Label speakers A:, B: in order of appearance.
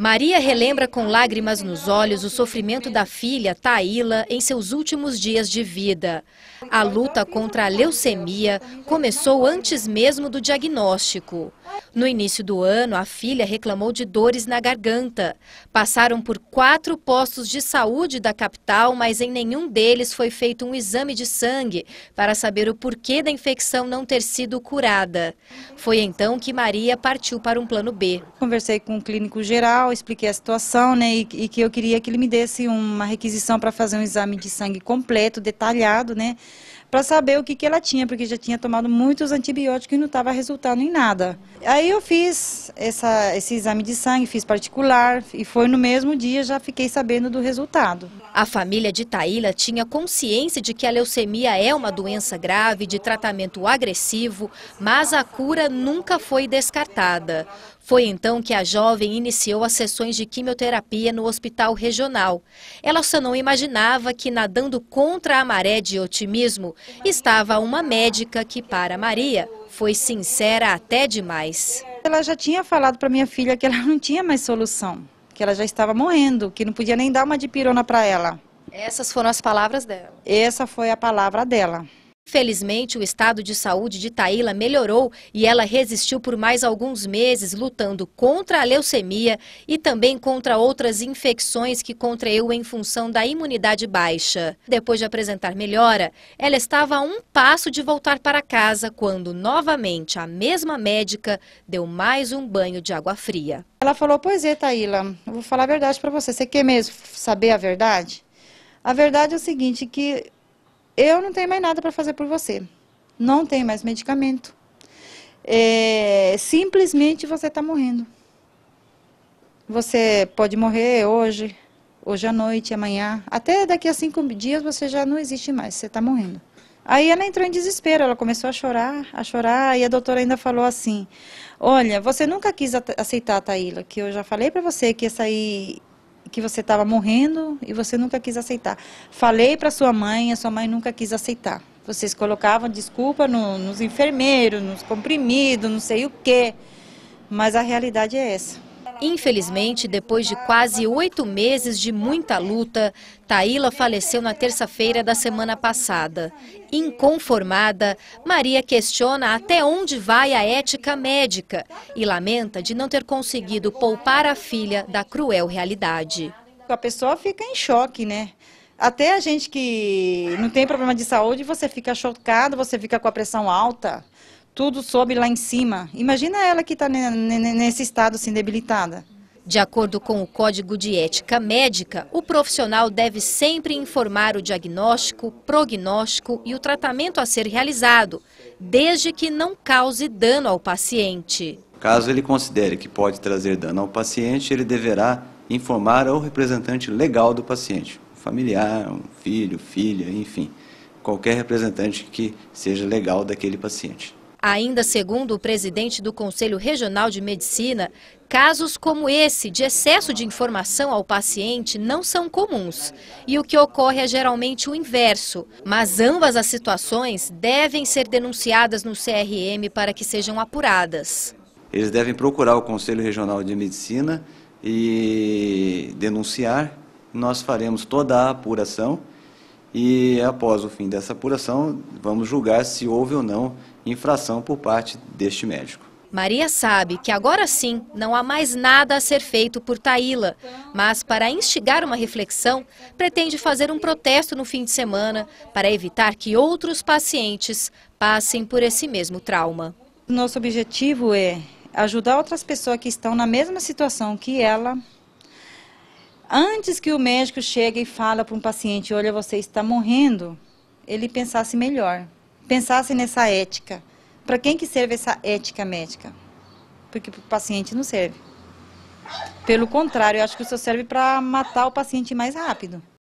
A: Maria relembra com lágrimas nos olhos o sofrimento da filha, Taíla, em seus últimos dias de vida. A luta contra a leucemia começou antes mesmo do diagnóstico. No início do ano, a filha reclamou de dores na garganta. Passaram por quatro postos de saúde da capital, mas em nenhum deles foi feito um exame de sangue para saber o porquê da infecção não ter sido curada. Foi então que Maria partiu para um plano B. Conversei com
B: o um clínico geral expliquei a situação, né, e, e que eu queria que ele me desse uma requisição para fazer um exame de sangue completo, detalhado, né, para saber o que, que ela tinha, porque já tinha tomado muitos antibióticos e não estava resultando em nada. Aí eu fiz essa, esse exame de
A: sangue, fiz particular, e foi no mesmo dia já fiquei sabendo do resultado. A família de Taíla tinha consciência de que a leucemia é uma doença grave, de tratamento agressivo, mas a cura nunca foi descartada. Foi então que a jovem iniciou as sessões de quimioterapia no hospital regional. Ela só não imaginava que, nadando contra a maré de otimismo, estava uma médica que, para Maria, foi sincera até demais. Ela já tinha falado para minha filha que ela não
B: tinha mais solução, que ela já estava morrendo, que não podia nem dar uma dipirona para ela.
A: Essas foram as palavras dela? Essa foi a palavra dela. Felizmente, o estado de saúde de Taíla melhorou e ela resistiu por mais alguns meses lutando contra a leucemia e também contra outras infecções que contraiu em função da imunidade baixa. Depois de apresentar melhora, ela estava a um passo de voltar para casa quando novamente a mesma médica deu mais um banho de água fria. Ela
B: falou: "Pois é, Taíla, vou falar a verdade para você. Você quer mesmo saber a verdade?" A verdade é o seguinte, que eu não tenho mais nada para fazer por você. Não tem mais medicamento. É, simplesmente você está morrendo. Você pode morrer hoje, hoje à noite, amanhã. Até daqui a cinco dias você já não existe mais, você está morrendo. Aí ela entrou em desespero, ela começou a chorar, a chorar, e a doutora ainda falou assim: Olha, você nunca quis aceitar a Taíla, que eu já falei para você que essa aí que você estava morrendo e você nunca quis aceitar. Falei para sua mãe, a sua mãe nunca quis aceitar. Vocês colocavam desculpa no, nos
A: enfermeiros, nos comprimidos, não sei o quê. Mas a realidade é essa. Infelizmente, depois de quase oito meses de muita luta, Taíla faleceu na terça-feira da semana passada. Inconformada, Maria questiona até onde vai a ética médica e lamenta de não ter conseguido poupar a filha da cruel realidade. A pessoa fica em choque, né?
B: Até a gente que não tem problema de saúde, você fica chocado, você fica com a pressão alta
A: tudo sobe lá em cima. Imagina ela que está nesse estado assim debilitada. De acordo com o Código de Ética Médica, o profissional deve sempre informar o diagnóstico, prognóstico e o tratamento a ser realizado, desde que não cause dano ao paciente.
C: Caso ele considere que pode trazer dano ao paciente, ele deverá informar ao representante legal do paciente, familiar, um filho, filha, enfim, qualquer representante que seja legal daquele paciente.
A: Ainda segundo o presidente do Conselho Regional de Medicina, casos como esse de excesso de informação ao paciente não são comuns. E o que ocorre é geralmente o inverso. Mas ambas as situações devem ser denunciadas no CRM para que sejam apuradas.
C: Eles devem procurar o Conselho Regional de Medicina e denunciar. Nós faremos toda a apuração e após o fim dessa apuração, vamos julgar se houve ou não infração por parte deste médico.
A: Maria sabe que agora sim não há mais nada a ser feito por Taíla, mas para instigar uma reflexão, pretende fazer um protesto no fim de semana para evitar que outros pacientes passem por esse mesmo trauma. Nosso objetivo é ajudar outras pessoas que estão na mesma situação
B: que ela antes que o médico chegue e fala para um paciente, olha, você está morrendo, ele pensasse melhor, pensasse nessa ética. Para quem que serve essa ética médica? Porque para o paciente não serve. Pelo contrário, eu acho que isso serve para matar o paciente mais rápido.